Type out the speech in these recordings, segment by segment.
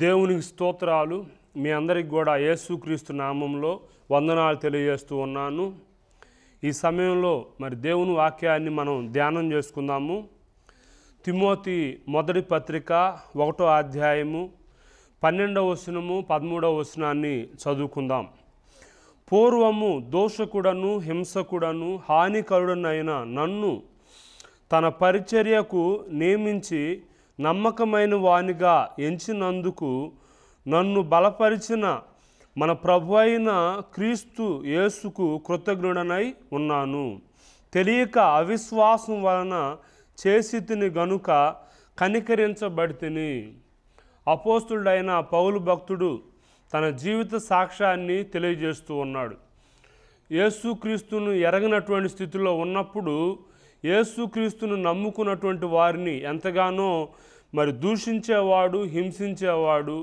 దేవునికి స్తోత్రాలు మీ అందరికి కూడా యేసుక్రీస్తు నామంలో వందనాలు తెలియజేస్తూ ఉన్నాను ఈ సమయంలో మరి దేవుని వాక్యాన్ని మనం ధ్యానం చేసుకుందాము తిమోతి మొదటి పత్రిక ఒకటో అధ్యాయము పన్నెండవ వచనము పదమూడవ వచనాన్ని చదువుకుందాం పూర్వము దోషకుడను హింసకుడను హానికరుడనైన నన్ను తన పరిచర్యకు నియమించి నమ్మకమైన వానిగా ఎంచినందుకు నన్ను బలపరిచిన మన ప్రభు అయిన క్రీస్తు యేసుకు కృతజ్ఞుడనై ఉన్నాను తెలియక అవిశ్వాసం వలన చేసితిని గనుక కనికరించబడితిని అపోస్తుడైన పౌలు భక్తుడు తన జీవిత సాక్ష్యాన్ని తెలియజేస్తూ ఉన్నాడు యేసుక్రీస్తును ఎరగినటువంటి స్థితిలో ఉన్నప్పుడు యేసుక్రీస్తును నమ్ముకున్నటువంటి వారిని ఎంతగానో మరి దూషించేవాడు హింసించేవాడు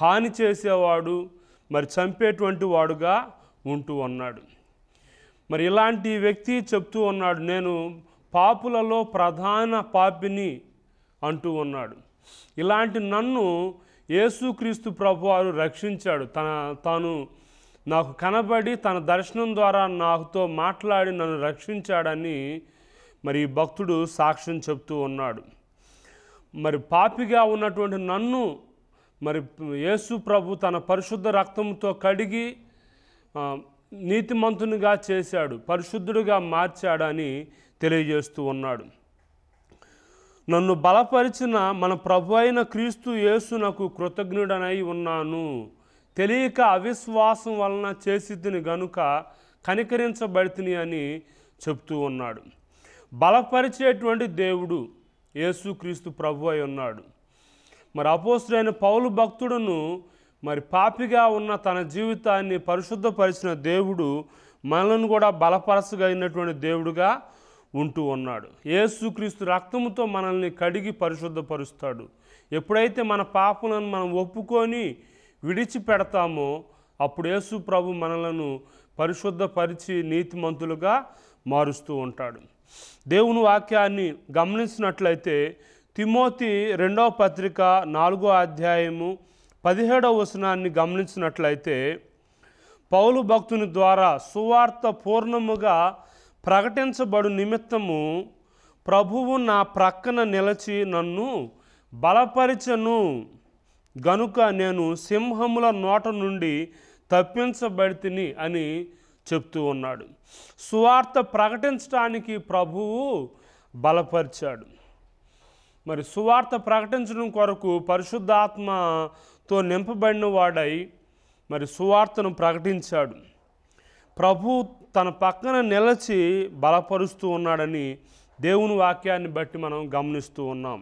హాని చేసేవాడు మరి చంపేటువంటి వాడుగా ఉంటూ ఉన్నాడు మరి ఇలాంటి వ్యక్తి చెప్తూ ఉన్నాడు నేను పాపులలో ప్రధాన పాపిని అంటూ ఉన్నాడు ఇలాంటి నన్ను యేసుక్రీస్తు ప్రభువారు రక్షించాడు తన తాను నాకు కనబడి తన దర్శనం ద్వారా నాతో మాట్లాడి నన్ను రక్షించాడని మరి భక్తుడు సాక్ష్యం చెప్తూ ఉన్నాడు మరి పాపిగా ఉన్నటువంటి నన్ను మరి యేసు ప్రభు తన పరిశుద్ధ రక్తంతో కడిగి నీతిమంతునిగా చేశాడు పరిశుద్ధుడిగా మార్చాడని తెలియజేస్తూ ఉన్నాడు నన్ను బలపరిచిన మన ప్రభు అయిన క్రీస్తు నాకు కృతజ్ఞుడనై ఉన్నాను తెలియక అవిశ్వాసం వలన చేసిద్దిని గనుక కనికరించబడితిని అని చెప్తూ ఉన్నాడు బలపరిచేటువంటి దేవుడు యేసుక్రీస్తు ప్రభు అయి ఉన్నాడు మరి అపోస్తుడైన పౌలు భక్తుడును మరి పాపిగా ఉన్న తన జీవితాన్ని పరిశుద్ధపరిచిన దేవుడు మనలను కూడా బలపరచగలిగినటువంటి దేవుడుగా ఉంటూ ఉన్నాడు యేసుక్రీస్తు రక్తముతో మనల్ని కడిగి పరిశుద్ధపరుస్తాడు ఎప్పుడైతే మన పాపలను మనం ఒప్పుకొని విడిచిపెడతామో అప్పుడు యేసు ప్రభు మనలను పరిశుద్ధపరిచి నీతిమంతులుగా మారుస్తూ ఉంటాడు దేవుని వాక్యాన్ని గమనించినట్లయితే తిమోతి రెండవ పత్రిక నాలుగో అధ్యాయము పదిహేడవ వచనాన్ని గమనించినట్లయితే పౌలు భక్తుని ద్వారా సువార్త పూర్ణముగా ప్రకటించబడు నిమిత్తము ప్రభువు నా ప్రక్కన నిలచి నన్ను బలపరిచను గనుక నేను సింహముల నోట నుండి తప్పించబడితిని అని చెప్తూ ఉన్నాడు సువార్త ప్రకటించడానికి ప్రభువు బలపరిచాడు మరి సువార్త ప్రకటించడం కొరకు పరిశుద్ధాత్మతో నింపబడిన వాడై మరి సువార్తను ప్రకటించాడు ప్రభు తన పక్కన నిలచి బలపరుస్తూ ఉన్నాడని దేవుని వాక్యాన్ని బట్టి మనం గమనిస్తూ ఉన్నాం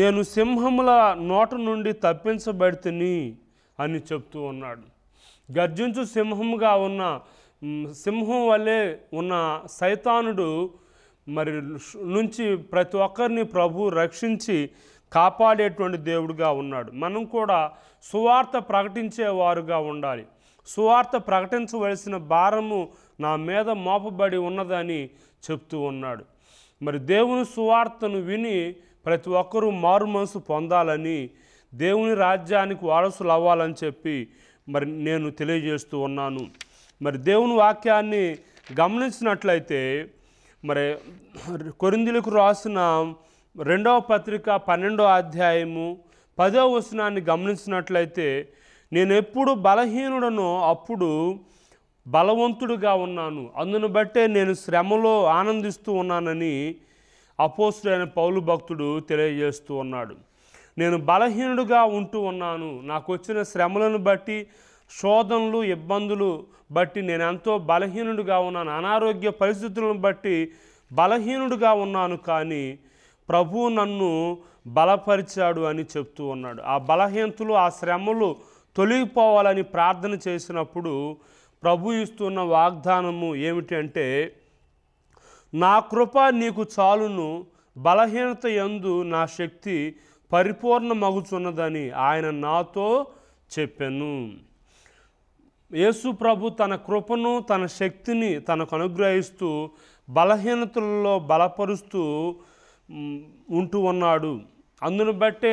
నేను సింహముల నోట నుండి తప్పించబడితిని అని చెప్తూ ఉన్నాడు గర్జించు సింహముగా ఉన్న సింహం వల్లే ఉన్న సైతానుడు మరి నుంచి ప్రతి ఒక్కరిని ప్రభు రక్షించి కాపాడేటువంటి దేవుడుగా ఉన్నాడు మనం కూడా సువార్త ప్రకటించేవారుగా ఉండాలి సువార్త ప్రకటించవలసిన భారము నా మీద మోపబడి ఉన్నదని చెప్తూ ఉన్నాడు మరి దేవుని సువార్తను విని ప్రతి ఒక్కరూ మారు మనసు పొందాలని దేవుని రాజ్యానికి వారసులు అవ్వాలని చెప్పి మరి నేను తెలియజేస్తూ ఉన్నాను మరి దేవుని వాక్యాన్ని గమనించినట్లయితే మరి కొరిందులకు రాసిన రెండవ పత్రిక పన్నెండో అధ్యాయము పదో వచనాన్ని గమనించినట్లయితే నేను ఎప్పుడు బలహీనుడనో అప్పుడు బలవంతుడుగా ఉన్నాను అందును బట్టే నేను శ్రమలో ఆనందిస్తూ ఉన్నానని అపోసుడైన పౌలు భక్తుడు తెలియజేస్తూ ఉన్నాడు నేను బలహీనుడుగా ఉంటూ ఉన్నాను నాకు వచ్చిన శ్రమలను బట్టి శోధనలు ఇబ్బందులు బట్టి నేను ఎంతో బలహీనుడిగా ఉన్నాను అనారోగ్య పరిస్థితులను బట్టి బలహీనుడిగా ఉన్నాను కానీ ప్రభు నన్ను బలపరిచాడు అని చెప్తూ ఉన్నాడు ఆ బలహీనతలు ఆ శ్రమలు తొలగిపోవాలని ప్రార్థన చేసినప్పుడు ప్రభు ఇస్తున్న వాగ్దానము ఏమిటంటే నా కృప నీకు చాలును బలహీనత ఎందు నా శక్తి పరిపూర్ణ మగుచున్నదని ఆయన నాతో చెప్పాను యేసు ప్రభు తన కృపను తన శక్తిని తనకు అనుగ్రహిస్తూ బలహీనతలలో బలపరుస్తూ ఉంటూ ఉన్నాడు అందును బట్టే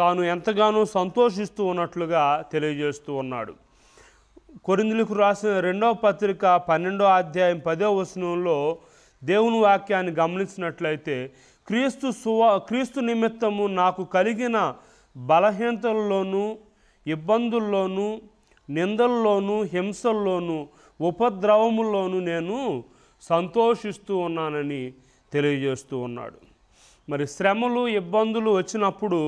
తాను ఎంతగానో సంతోషిస్తూ ఉన్నట్లుగా తెలియజేస్తూ ఉన్నాడు కొరిందులకు రాసిన రెండవ పత్రిక పన్నెండో అధ్యాయం పదో వచనంలో దేవుని వాక్యాన్ని గమనించినట్లయితే క్రీస్తు సువా క్రీస్తు నిమిత్తము నాకు కలిగిన బలహీనతల్లోనూ ఇబ్బందుల్లోనూ నిందల్లోనూ హింసల్లోనూ ఉపద్రవముల్లోనూ నేను సంతోషిస్తూ ఉన్నానని తెలియజేస్తూ ఉన్నాడు మరి శ్రమలు ఇబ్బందులు వచ్చినప్పుడు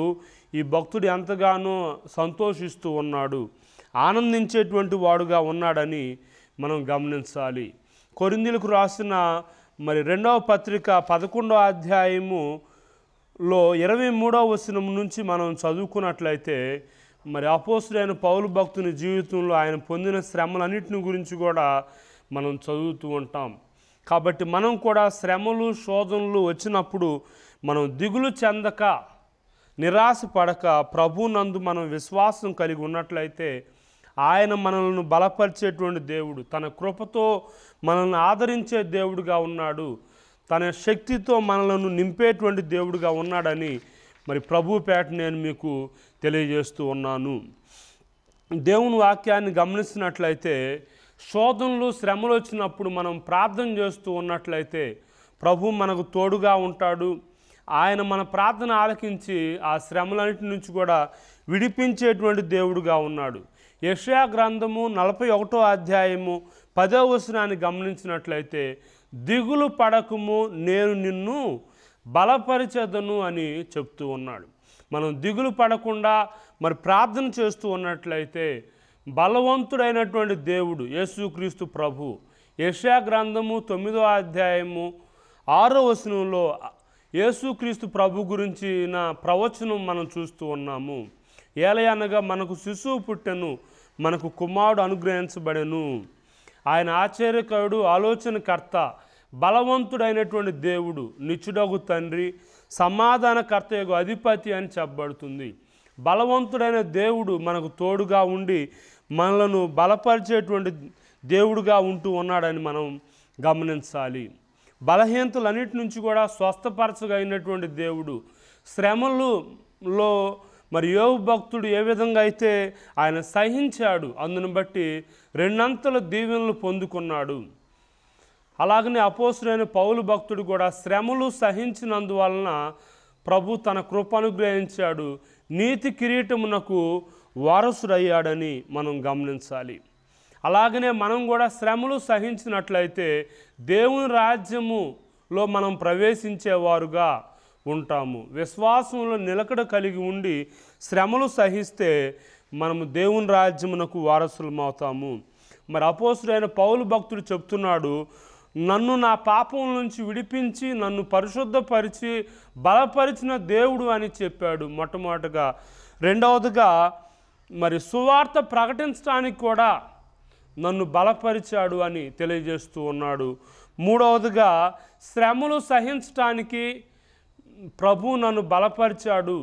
ఈ భక్తుడు ఎంతగానో సంతోషిస్తూ ఉన్నాడు ఆనందించేటువంటి వాడుగా ఉన్నాడని మనం గమనించాలి కొరిందులకు రాసిన మరి రెండవ పత్రిక పదకొండవ అధ్యాయములో ఇరవై మూడవ వచనం నుంచి మనం చదువుకున్నట్లయితే మరి అపోసుడైన పౌలు భక్తుని జీవితంలో ఆయన పొందిన శ్రమలన్నింటిని గురించి కూడా మనం చదువుతూ ఉంటాం కాబట్టి మనం కూడా శ్రమలు శోధనలు వచ్చినప్పుడు మనం దిగులు చెందక నిరాశ పడక ప్రభునందు మనం విశ్వాసం కలిగి ఉన్నట్లయితే ఆయన మనల్ని బలపరిచేటువంటి దేవుడు తన కృపతో మనల్ని ఆదరించే దేవుడుగా ఉన్నాడు తన శక్తితో మనలను నింపేటువంటి దేవుడుగా ఉన్నాడని మరి ప్రభుపేట నేను మీకు తెలియజేస్తూ ఉన్నాను దేవుని వాక్యాన్ని గమనించినట్లయితే శోధనలు శ్రమలు వచ్చినప్పుడు మనం ప్రార్థన చేస్తూ ఉన్నట్లయితే ప్రభు మనకు తోడుగా ఉంటాడు ఆయన మన ప్రార్థన ఆలకించి ఆ శ్రమలన్నింటి నుంచి కూడా విడిపించేటువంటి దేవుడుగా ఉన్నాడు యషయా గ్రంథము నలభై ఒకటో అధ్యాయము పదో వచనాన్ని గమనించినట్లయితే దిగులు పడకము నేను నిన్ను బలపరిచేదను అని చెప్తూ ఉన్నాడు మనం దిగులు పడకుండా మరి ప్రార్థన చేస్తూ ఉన్నట్లయితే బలవంతుడైనటువంటి దేవుడు యేసుక్రీస్తు ప్రభు యశా గ్రంథము తొమ్మిదో అధ్యాయము ఆరో వచనంలో యేసుక్రీస్తు ప్రభు నా ప్రవచనం మనం చూస్తూ ఉన్నాము ఏలయనగా మనకు శిశువు పుట్టెను మనకు కుమారుడు అనుగ్రహించబడెను ఆయన ఆశ్చర్యకరుడు ఆలోచనకర్త బలవంతుడైనటువంటి దేవుడు నిచ్చుడగు తండ్రి సమాధానకర్త యొక్క అధిపతి అని చెప్పబడుతుంది బలవంతుడైన దేవుడు మనకు తోడుగా ఉండి మనలను బలపరిచేటువంటి దేవుడుగా ఉంటూ ఉన్నాడని మనం గమనించాలి బలహీనతలన్నిటి నుంచి కూడా స్వస్థపరచగలిగినటువంటి దేవుడు శ్రమలులో మరి యోగ భక్తుడు ఏ విధంగా అయితే ఆయన సహించాడు అందును బట్టి రెండంతల దీవెనలు పొందుకున్నాడు అలాగనే అపోసులైన పౌలు భక్తుడు కూడా శ్రమలు సహించినందువలన ప్రభు తన కృపను గ్రహించాడు నీతి కిరీటమునకు వారసుడయ్యాడని మనం గమనించాలి అలాగనే మనం కూడా శ్రమలు సహించినట్లయితే దేవుని రాజ్యములో మనం ప్రవేశించేవారుగా ఉంటాము విశ్వాసంలో నిలకడ కలిగి ఉండి శ్రమలు సహిస్తే మనము దేవుని రాజ్యమునకు వారసులమవుతాము మరి అపోసుడైన పౌలు భక్తుడు చెప్తున్నాడు నన్ను నా పాపం నుంచి విడిపించి నన్ను పరిశుద్ధపరిచి బలపరిచిన దేవుడు అని చెప్పాడు మొట్టమొదటిగా రెండవదిగా మరి సువార్త ప్రకటించడానికి కూడా నన్ను బలపరిచాడు అని తెలియజేస్తూ ఉన్నాడు మూడవదిగా శ్రమలు సహించటానికి ప్రభు నన్ను బలపరిచాడు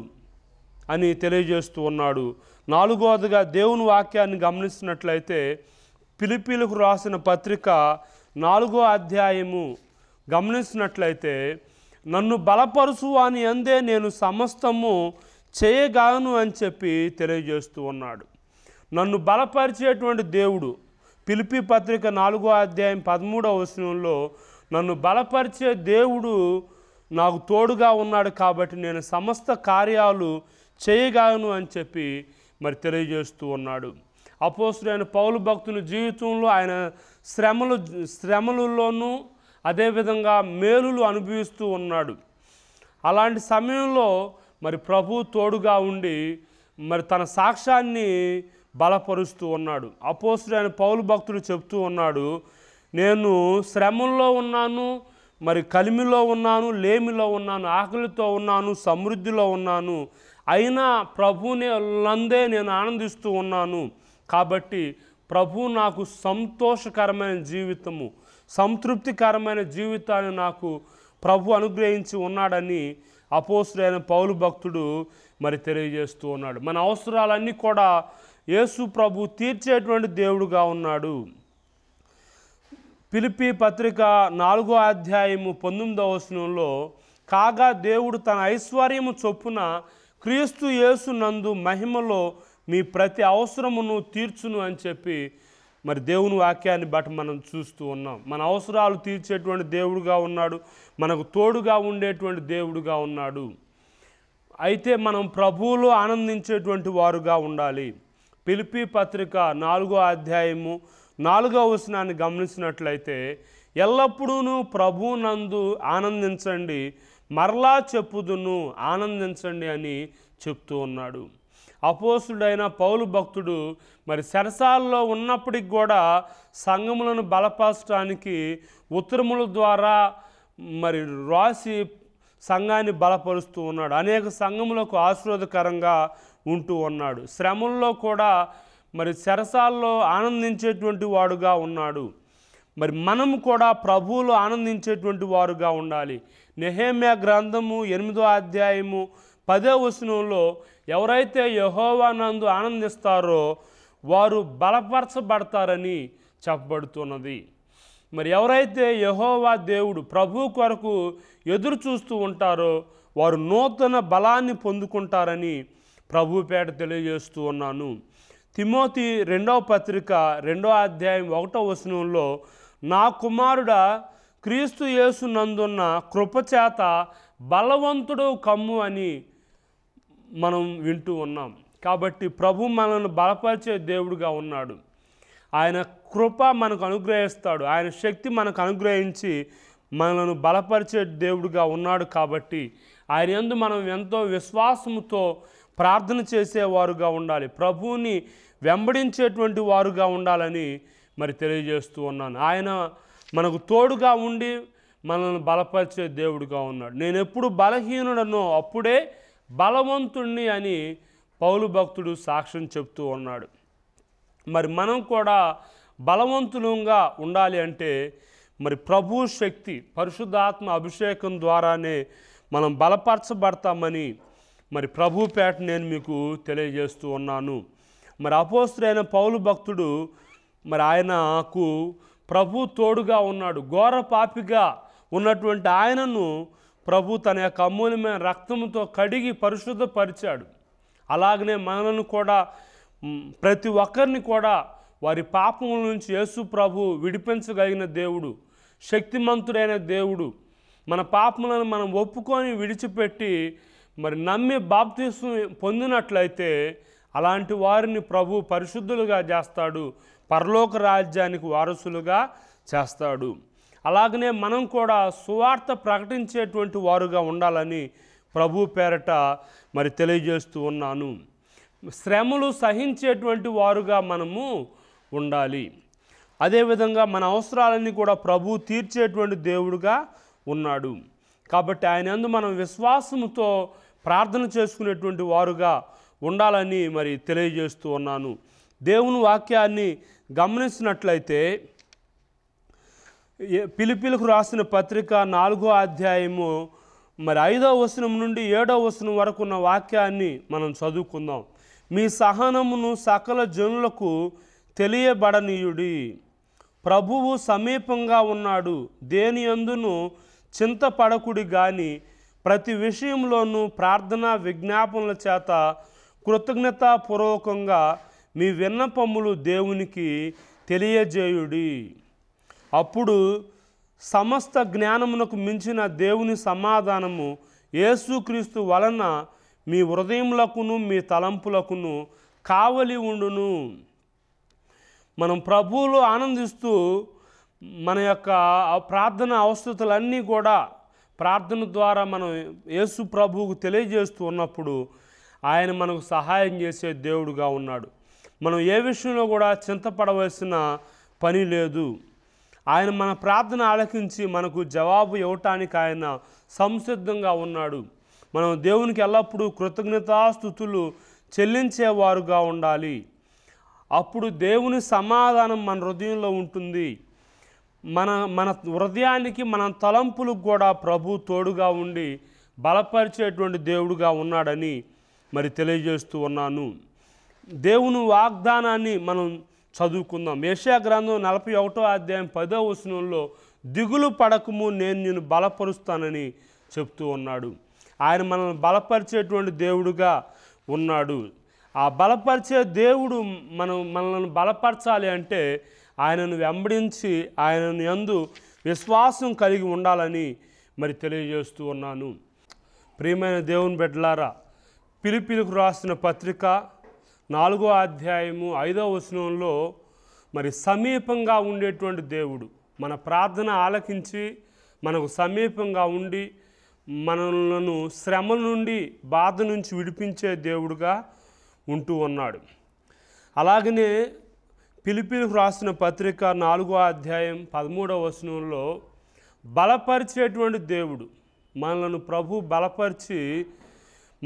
అని తెలియజేస్తూ ఉన్నాడు నాలుగవదిగా దేవుని వాక్యాన్ని గమనిస్తున్నట్లయితే పిలిపిలకు రాసిన పత్రిక నాలుగో అధ్యాయము గమనించినట్లయితే నన్ను బలపరుసు అని అందే నేను సమస్తము చేయగాను అని చెప్పి తెలియజేస్తూ ఉన్నాడు నన్ను బలపరిచేటువంటి దేవుడు పిలిపి పత్రిక నాలుగో అధ్యాయం పదమూడవ వచనంలో నన్ను బలపరిచే దేవుడు నాకు తోడుగా ఉన్నాడు కాబట్టి నేను సమస్త కార్యాలు చేయగాను అని చెప్పి మరి తెలియజేస్తూ ఉన్నాడు అపోసుడైన పౌలు భక్తుని జీవితంలో ఆయన శ్రమలు శ్రమలలోనూ అదేవిధంగా మేలులు అనుభవిస్తూ ఉన్నాడు అలాంటి సమయంలో మరి ప్రభు తోడుగా ఉండి మరి తన సాక్ష్యాన్ని బలపరుస్తూ ఉన్నాడు అపోసుడైన పౌలు భక్తుడు చెప్తూ ఉన్నాడు నేను శ్రమంలో ఉన్నాను మరి కలిమిలో ఉన్నాను లేమిలో ఉన్నాను ఆకలితో ఉన్నాను సమృద్ధిలో ఉన్నాను అయినా ప్రభునే లందే నేను ఆనందిస్తూ ఉన్నాను కాబట్టి ప్రభు నాకు సంతోషకరమైన జీవితము సంతృప్తికరమైన జీవితాన్ని నాకు ప్రభు అనుగ్రహించి ఉన్నాడని అపోసుడైన పౌలు భక్తుడు మరి తెలియజేస్తూ ఉన్నాడు మన అవసరాలన్నీ కూడా యేసు ప్రభు తీర్చేటువంటి దేవుడుగా ఉన్నాడు పిలిపి పత్రిక నాలుగో అధ్యాయము పంతొమ్మిదవ వచనంలో కాగా దేవుడు తన ఐశ్వర్యము చొప్పున క్రీస్తు యేసు నందు మహిమలో మీ ప్రతి అవసరమును తీర్చును అని చెప్పి మరి దేవుని వాక్యాన్ని బట్టి మనం చూస్తూ ఉన్నాం మన అవసరాలు తీర్చేటువంటి దేవుడుగా ఉన్నాడు మనకు తోడుగా ఉండేటువంటి దేవుడుగా ఉన్నాడు అయితే మనం ప్రభువులో ఆనందించేటువంటి వారుగా ఉండాలి పిలిపి పత్రిక నాలుగో అధ్యాయము నాలుగో వచనాన్ని గమనించినట్లయితే ఎల్లప్పుడూ ప్రభువు నందు ఆనందించండి మరలా చెప్పుదును ఆనందించండి అని చెప్తూ ఉన్నాడు అపోసుడైన పౌలు భక్తుడు మరి సెరసాల్లో ఉన్నప్పటికి కూడా సంఘములను బలపరచడానికి ఉత్తరముల ద్వారా మరి రాసి సంఘాన్ని బలపరుస్తూ ఉన్నాడు అనేక సంఘములకు ఆశీర్వదకరంగా ఉంటూ ఉన్నాడు శ్రమంలో కూడా మరి సెరసాల్లో ఆనందించేటువంటి వాడుగా ఉన్నాడు మరి మనం కూడా ప్రభువులు ఆనందించేటువంటి వారుగా ఉండాలి నెహేమ్య గ్రంథము ఎనిమిదో అధ్యాయము పదో వచనంలో ఎవరైతే యహోవానందు ఆనందిస్తారో వారు బలపరచబడతారని చెప్పబడుతున్నది మరి ఎవరైతే యహోవా దేవుడు ప్రభు కొరకు ఎదురు చూస్తూ ఉంటారో వారు నూతన బలాన్ని పొందుకుంటారని ప్రభుపేట తెలియజేస్తూ ఉన్నాను తిమోతి రెండవ పత్రిక రెండవ అధ్యాయం ఒకటో వచనంలో నా కుమారుడ క్రీస్తు యేసు నందున్న కృపచేత బలవంతుడు కమ్ము అని మనం వింటూ ఉన్నాం కాబట్టి ప్రభు మనల్ని బలపరిచే దేవుడుగా ఉన్నాడు ఆయన కృప మనకు అనుగ్రహిస్తాడు ఆయన శక్తి మనకు అనుగ్రహించి మనలను బలపరిచే దేవుడుగా ఉన్నాడు కాబట్టి ఆయన ఎందు మనం ఎంతో విశ్వాసముతో ప్రార్థన చేసేవారుగా ఉండాలి ప్రభువుని వెంబడించేటువంటి వారుగా ఉండాలని మరి తెలియజేస్తూ ఉన్నాను ఆయన మనకు తోడుగా ఉండి మనల్ని బలపరిచే దేవుడుగా ఉన్నాడు నేను ఎప్పుడు బలహీనుడనో అప్పుడే బలవంతుణ్ణి అని పౌలు భక్తుడు సాక్ష్యం చెప్తూ ఉన్నాడు మరి మనం కూడా బలవంతులంగా ఉండాలి అంటే మరి ప్రభు శక్తి పరిశుద్ధాత్మ అభిషేకం ద్వారానే మనం బలపరచబడతామని మరి ప్రభు పేట నేను మీకు తెలియజేస్తూ ఉన్నాను మరి అపోస్తుడైన పౌలు భక్తుడు మరి ఆయనకు ప్రభు తోడుగా ఉన్నాడు ఘోర పాపిగా ఉన్నటువంటి ఆయనను ప్రభు తన యొక్క అమూల్యమైన రక్తంతో కడిగి పరిశుద్ధపరిచాడు అలాగనే మనలను కూడా ప్రతి ఒక్కరిని కూడా వారి పాపముల నుంచి యేసు ప్రభు విడిపించగలిగిన దేవుడు శక్తిమంతుడైన దేవుడు మన పాపములను మనం ఒప్పుకొని విడిచిపెట్టి మరి నమ్మి బాప్తీసు పొందినట్లయితే అలాంటి వారిని ప్రభు పరిశుద్ధులుగా చేస్తాడు పరలోక రాజ్యానికి వారసులుగా చేస్తాడు అలాగనే మనం కూడా సువార్త ప్రకటించేటువంటి వారుగా ఉండాలని ప్రభు పేరట మరి తెలియజేస్తూ ఉన్నాను శ్రమలు సహించేటువంటి వారుగా మనము ఉండాలి అదేవిధంగా మన అవసరాలన్నీ కూడా ప్రభు తీర్చేటువంటి దేవుడుగా ఉన్నాడు కాబట్టి ఆయన అందు మనం విశ్వాసంతో ప్రార్థన చేసుకునేటువంటి వారుగా ఉండాలని మరి తెలియజేస్తూ ఉన్నాను దేవుని వాక్యాన్ని గమనించినట్లయితే పిలిపిలకు రాసిన పత్రిక నాలుగో అధ్యాయము మరి ఐదో వసనం నుండి ఏడో వసనం వరకు ఉన్న వాక్యాన్ని మనం చదువుకుందాం మీ సహనమును సకల జనులకు తెలియబడనీయుడి ప్రభువు సమీపంగా ఉన్నాడు దేని అందును చింతపడకుడి గాని ప్రతి విషయంలోనూ ప్రార్థన విజ్ఞాపనల చేత కృతజ్ఞతాపూర్వకంగా మీ విన్నపములు దేవునికి తెలియజేయుడి అప్పుడు సమస్త జ్ఞానమునకు మించిన దేవుని సమాధానము యేసుక్రీస్తు వలన మీ హృదయములకును మీ తలంపులకును కావలి ఉండును మనం ప్రభువులు ఆనందిస్తూ మన యొక్క ప్రార్థన అవసరతలన్నీ కూడా ప్రార్థన ద్వారా మనం యేసు ప్రభువుకు తెలియజేస్తూ ఉన్నప్పుడు ఆయన మనకు సహాయం చేసే దేవుడుగా ఉన్నాడు మనం ఏ విషయంలో కూడా చింతపడవలసిన పని లేదు ఆయన మన ప్రార్థన ఆలకించి మనకు జవాబు ఇవ్వటానికి ఆయన సంసిద్ధంగా ఉన్నాడు మనం దేవునికి ఎల్లప్పుడూ కృతజ్ఞతాస్థుతులు చెల్లించేవారుగా ఉండాలి అప్పుడు దేవుని సమాధానం మన హృదయంలో ఉంటుంది మన మన హృదయానికి మన తలంపులకు కూడా ప్రభు తోడుగా ఉండి బలపరిచేటువంటి దేవుడుగా ఉన్నాడని మరి తెలియజేస్తూ ఉన్నాను దేవుని వాగ్దానాన్ని మనం చదువుకుందాం మేషా గ్రంథం నలభై ఒకటో అధ్యాయం పదో ఉష్ణంలో దిగులు పడకము నేను నేను బలపరుస్తానని చెప్తూ ఉన్నాడు ఆయన మనల్ని బలపరిచేటువంటి దేవుడుగా ఉన్నాడు ఆ బలపరిచే దేవుడు మనం మనల్ని బలపరచాలి అంటే ఆయనను వెంబడించి ఆయనను ఎందు విశ్వాసం కలిగి ఉండాలని మరి తెలియజేస్తూ ఉన్నాను ప్రియమైన దేవుని బిడ్డలారా పిలిపిలకు రాసిన పత్రిక నాలుగో అధ్యాయము ఐదో వచనంలో మరి సమీపంగా ఉండేటువంటి దేవుడు మన ప్రార్థన ఆలకించి మనకు సమీపంగా ఉండి మనలను శ్రమ నుండి బాధ నుంచి విడిపించే దేవుడుగా ఉంటూ ఉన్నాడు అలాగనే పిలిపిలకు రాసిన పత్రిక నాలుగో అధ్యాయం పదమూడవ వచనంలో బలపరిచేటువంటి దేవుడు మనలను ప్రభు బలపరిచి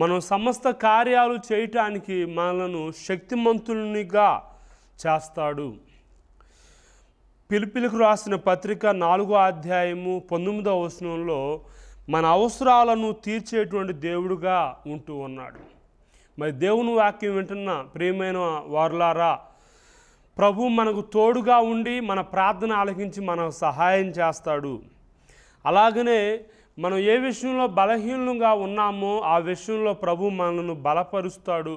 మనం సమస్త కార్యాలు చేయటానికి మనలను శక్తిమంతునిగా చేస్తాడు పిలిపిలకు రాసిన పత్రిక నాలుగో అధ్యాయము పంతొమ్మిదవ వచనంలో మన అవసరాలను తీర్చేటువంటి దేవుడుగా ఉంటూ ఉన్నాడు మరి దేవుని వాక్యం వింటున్న ప్రియమైన వారులారా ప్రభు మనకు తోడుగా ఉండి మన ప్రార్థన ఆలకించి మనకు సహాయం చేస్తాడు అలాగనే మనం ఏ విషయంలో బలహీనంగా ఉన్నామో ఆ విషయంలో ప్రభు మనల్ని బలపరుస్తాడు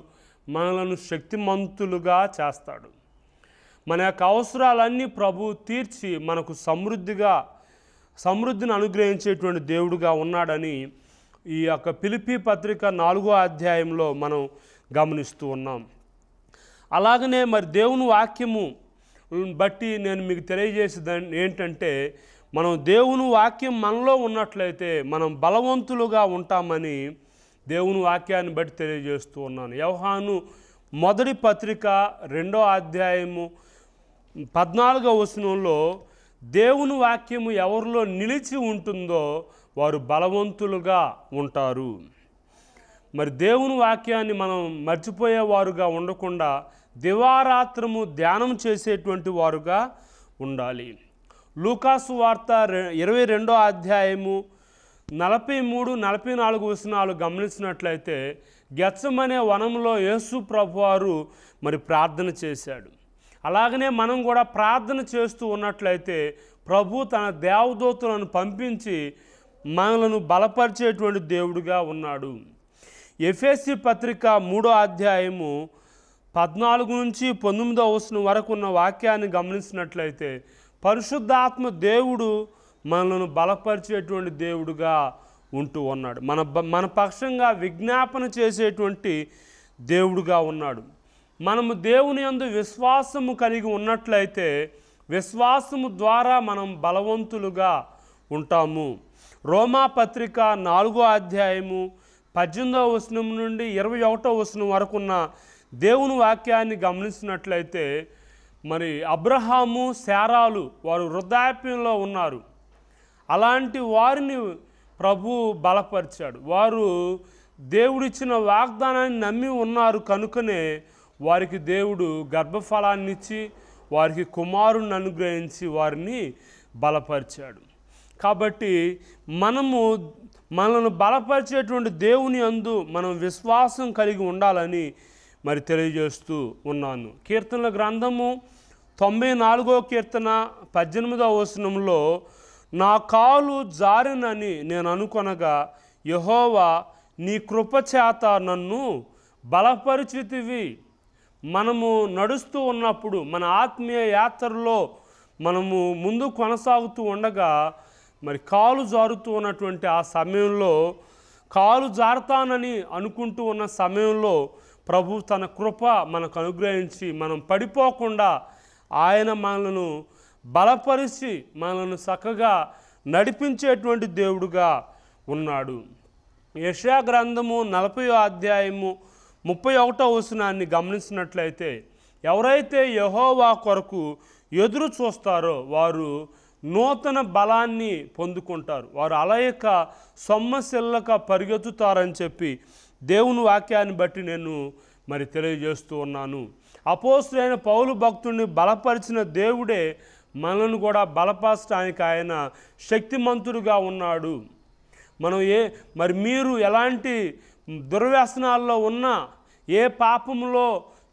మనలను శక్తిమంతులుగా చేస్తాడు మన యొక్క అవసరాలన్నీ ప్రభు తీర్చి మనకు సమృద్ధిగా సమృద్ధిని అనుగ్రహించేటువంటి దేవుడుగా ఉన్నాడని ఈ యొక్క పిలిపి పత్రిక నాలుగో అధ్యాయంలో మనం గమనిస్తూ ఉన్నాం అలాగనే మరి దేవుని వాక్యము బట్టి నేను మీకు తెలియజేసేదాన్ని ఏంటంటే మనం దేవుని వాక్యం మనలో ఉన్నట్లయితే మనం బలవంతులుగా ఉంటామని దేవుని వాక్యాన్ని బట్టి తెలియజేస్తూ ఉన్నాను యవహాను మొదటి పత్రిక రెండో అధ్యాయము పద్నాలుగో వచనంలో దేవుని వాక్యము ఎవరిలో నిలిచి ఉంటుందో వారు బలవంతులుగా ఉంటారు మరి దేవుని వాక్యాన్ని మనం మర్చిపోయేవారుగా ఉండకుండా దివారాత్రము ధ్యానం చేసేటువంటి వారుగా ఉండాలి లూకాసు వార్త ఇరవై రెండో అధ్యాయము నలభై మూడు నలభై నాలుగు వచనాలు గమనించినట్లయితే గెచ్చమనే వనంలో యేసు ప్రభువారు మరి ప్రార్థన చేశాడు అలాగనే మనం కూడా ప్రార్థన చేస్తూ ఉన్నట్లయితే ప్రభు తన దేవదూతలను పంపించి మనలను బలపరిచేటువంటి దేవుడుగా ఉన్నాడు ఎఫ్ఎస్సి పత్రిక మూడో అధ్యాయము పద్నాలుగు నుంచి పంతొమ్మిదో వచనం వరకు ఉన్న వాక్యాన్ని గమనించినట్లయితే పరిశుద్ధాత్మ దేవుడు మనల్ని బలపరిచేటువంటి దేవుడుగా ఉంటూ ఉన్నాడు మన మన పక్షంగా విజ్ఞాపన చేసేటువంటి దేవుడుగా ఉన్నాడు మనము దేవుని అందు విశ్వాసము కలిగి ఉన్నట్లయితే విశ్వాసము ద్వారా మనం బలవంతులుగా ఉంటాము రోమా పత్రిక నాలుగో అధ్యాయము పద్దెనిమిదవ వచనం నుండి ఇరవై ఒకటో వచనం వరకున్న దేవుని వాక్యాన్ని గమనించినట్లయితే మరి అబ్రహాము శారాలు వారు వృద్ధాప్యంలో ఉన్నారు అలాంటి వారిని ప్రభు బలపరిచాడు వారు దేవుడిచ్చిన వాగ్దానాన్ని నమ్మి ఉన్నారు కనుకనే వారికి దేవుడు గర్భఫలాన్ని ఇచ్చి వారికి కుమారుని అనుగ్రహించి వారిని బలపరిచాడు కాబట్టి మనము మనల్ని బలపరిచేటువంటి దేవుని అందు మనం విశ్వాసం కలిగి ఉండాలని మరి తెలియజేస్తూ ఉన్నాను కీర్తనల గ్రంథము తొంభై నాలుగో కీర్తన పద్దెనిమిదవ వచనంలో నా కాలు జారినని నేను అనుకొనగా యహోవా నీ కృపచేత నన్ను బలపరిచితివి మనము నడుస్తూ ఉన్నప్పుడు మన ఆత్మీయ యాత్రలో మనము ముందు కొనసాగుతూ ఉండగా మరి కాలు జారుతూ ఉన్నటువంటి ఆ సమయంలో కాలు జారుతానని అనుకుంటూ ఉన్న సమయంలో ప్రభు తన కృప మనకు అనుగ్రహించి మనం పడిపోకుండా ఆయన మనలను బలపరిచి మనలను చక్కగా నడిపించేటువంటి దేవుడుగా ఉన్నాడు యషా గ్రంథము నలభై అధ్యాయము ముప్పై ఒకటో వచనాన్ని గమనించినట్లయితే ఎవరైతే యహోవా కొరకు ఎదురు చూస్తారో వారు నూతన బలాన్ని పొందుకుంటారు వారు అలయక సొమ్మశిల్లక పరిగెత్తుతారని చెప్పి దేవుని వాక్యాన్ని బట్టి నేను మరి తెలియజేస్తూ ఉన్నాను అపోస్తులైన పౌలు భక్తుడిని బలపరిచిన దేవుడే మనల్ని కూడా బలపరచడానికి ఆయన శక్తిమంతుడుగా ఉన్నాడు మనం ఏ మరి మీరు ఎలాంటి దుర్వ్యసనాల్లో ఉన్నా ఏ పాపంలో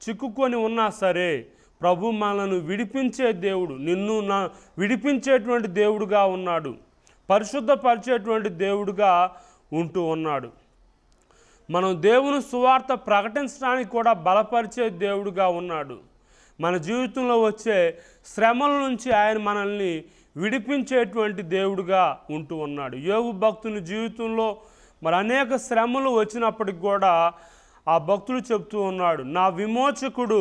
చిక్కుకొని ఉన్నా సరే ప్రభు మనల్ని విడిపించే దేవుడు నిన్ను నా విడిపించేటువంటి దేవుడుగా ఉన్నాడు పరిశుద్ధపరిచేటువంటి దేవుడుగా ఉంటూ ఉన్నాడు మనం దేవుని సువార్త ప్రకటించడానికి కూడా బలపరిచే దేవుడుగా ఉన్నాడు మన జీవితంలో వచ్చే శ్రమల నుంచి ఆయన మనల్ని విడిపించేటువంటి దేవుడుగా ఉంటూ ఉన్నాడు యోగు భక్తుని జీవితంలో మరి అనేక శ్రమలు వచ్చినప్పటికి కూడా ఆ భక్తుడు చెప్తూ ఉన్నాడు నా విమోచకుడు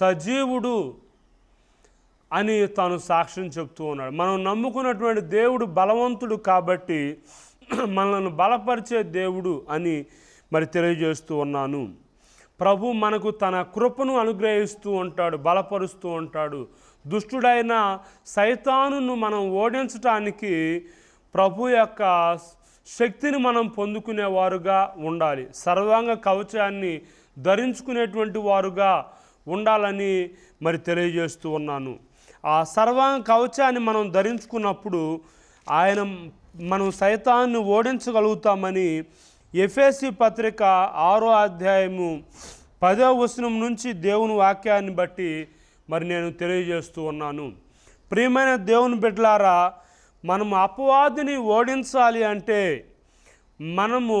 సజీవుడు అని తాను సాక్ష్యం చెప్తూ ఉన్నాడు మనం నమ్ముకున్నటువంటి దేవుడు బలవంతుడు కాబట్టి మనల్ని బలపరిచే దేవుడు అని మరి తెలియజేస్తూ ఉన్నాను ప్రభు మనకు తన కృపను అనుగ్రహిస్తూ ఉంటాడు బలపరుస్తూ ఉంటాడు దుష్టుడైన సైతానును మనం ఓడించటానికి ప్రభు యొక్క శక్తిని మనం పొందుకునేవారుగా ఉండాలి సర్వాంగ కవచాన్ని ధరించుకునేటువంటి వారుగా ఉండాలని మరి తెలియజేస్తూ ఉన్నాను ఆ సర్వాంగ కవచాన్ని మనం ధరించుకున్నప్పుడు ఆయన మనం సైతాన్ని ఓడించగలుగుతామని ఎఫ్ఎస్సి పత్రిక ఆరో అధ్యాయము పదో వచనం నుంచి దేవుని వాక్యాన్ని బట్టి మరి నేను తెలియజేస్తూ ఉన్నాను ప్రియమైన దేవుని బిడ్డలారా మనం అపవాదిని ఓడించాలి అంటే మనము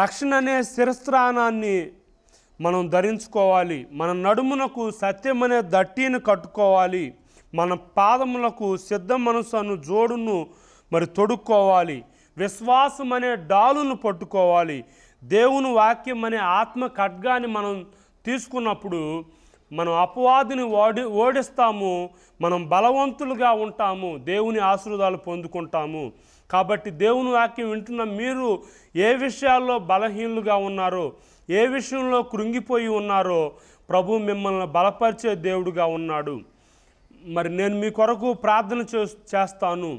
రక్షణ అనే శిరస్థానాన్ని మనం ధరించుకోవాలి మన నడుమునకు సత్యం అనే దట్టిని కట్టుకోవాలి మన పాదములకు సిద్ధ మనసు అను జోడును మరి తొడుక్కోవాలి విశ్వాసం అనే డాలును పట్టుకోవాలి దేవుని వాక్యం అనే ఆత్మ ఖడ్గాన్ని మనం తీసుకున్నప్పుడు మనం అపవాదిని ఓడి ఓడిస్తాము మనం బలవంతులుగా ఉంటాము దేవుని ఆశీర్వాదాలు పొందుకుంటాము కాబట్టి దేవుని వాక్యం వింటున్న మీరు ఏ విషయాల్లో బలహీనులుగా ఉన్నారో ఏ విషయంలో కృంగిపోయి ఉన్నారో ప్రభు మిమ్మల్ని బలపరిచే దేవుడుగా ఉన్నాడు మరి నేను మీ కొరకు ప్రార్థన చేస్తాను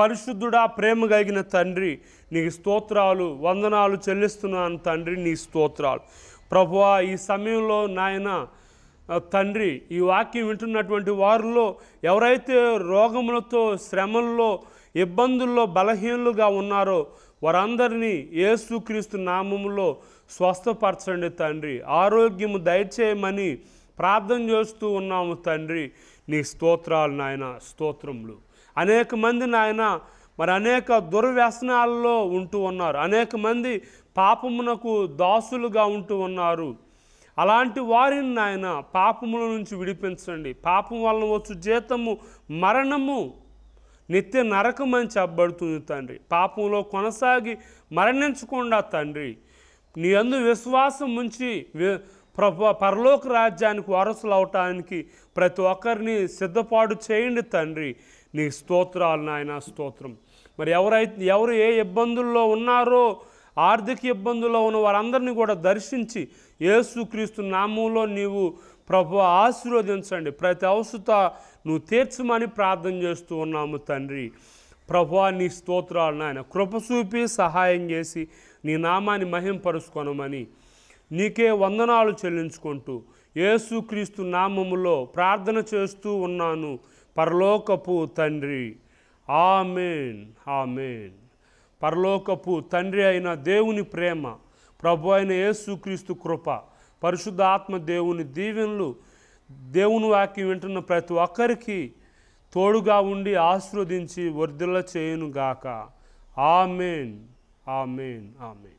పరిశుద్ధుడా ప్రేమ కలిగిన తండ్రి నీ స్తోత్రాలు వందనాలు చెల్లిస్తున్నాను తండ్రి నీ స్తోత్రాలు ప్రభువా ఈ సమయంలో నాయన తండ్రి ఈ వాక్యం వింటున్నటువంటి వారిలో ఎవరైతే రోగములతో శ్రమల్లో ఇబ్బందుల్లో బలహీనులుగా ఉన్నారో వారందరినీ ఏసుక్రీస్తు నామములో స్వస్థపరచండి తండ్రి ఆరోగ్యము దయచేయమని ప్రార్థన చేస్తూ ఉన్నాము తండ్రి నీ స్తోత్రాలు నాయన స్తోత్రములు అనేక మంది నాయన మరి అనేక దుర్వ్యసనాల్లో ఉంటూ ఉన్నారు అనేక మంది పాపమునకు దాసులుగా ఉంటూ ఉన్నారు అలాంటి వారిని నాయన పాపముల నుంచి విడిపించండి పాపం వలన వచ్చు జీతము మరణము నిత్య నరకం అని చెప్పబడుతుంది తండ్రి పాపంలో కొనసాగి మరణించకుండా తండ్రి నీ అందు విశ్వాసం ఉంచి పరలోక రాజ్యానికి వారసులు అవటానికి ప్రతి ఒక్కరిని సిద్ధపాటు చేయండి తండ్రి నీకు స్తోత్రాలు నాయన స్తోత్రం మరి ఎవరైతే ఎవరు ఏ ఇబ్బందుల్లో ఉన్నారో ఆర్థిక ఇబ్బందుల్లో ఉన్న వారందరినీ కూడా దర్శించి ఏసుక్రీస్తు నామంలో నీవు ప్రభు ఆశీర్వదించండి ప్రతి అవసరత నువ్వు తీర్చమని ప్రార్థన చేస్తూ ఉన్నాము తండ్రి ప్రభు నీ స్తోత్రాలు నాయన కృప చూపి సహాయం చేసి నీ నామాన్ని మహింపరుచుకోనమని నీకే వందనాలు చెల్లించుకుంటూ ఏసుక్రీస్తు నామములో ప్రార్థన చేస్తూ ఉన్నాను పరలోకపు తండ్రి ఆమెన్ ఆమెన్ పరలోకపు తండ్రి అయిన దేవుని ప్రేమ ప్రభు అయిన యేసుక్రీస్తు కృప పరిశుద్ధ ఆత్మ దేవుని దీవెనలు దేవుని వాక్యం వింటున్న ప్రతి ఒక్కరికి తోడుగా ఉండి ఆశీర్వదించి వర్ధిల్ల చేయునుగాక ఆమెన్ ఆమెన్ ఆమెన్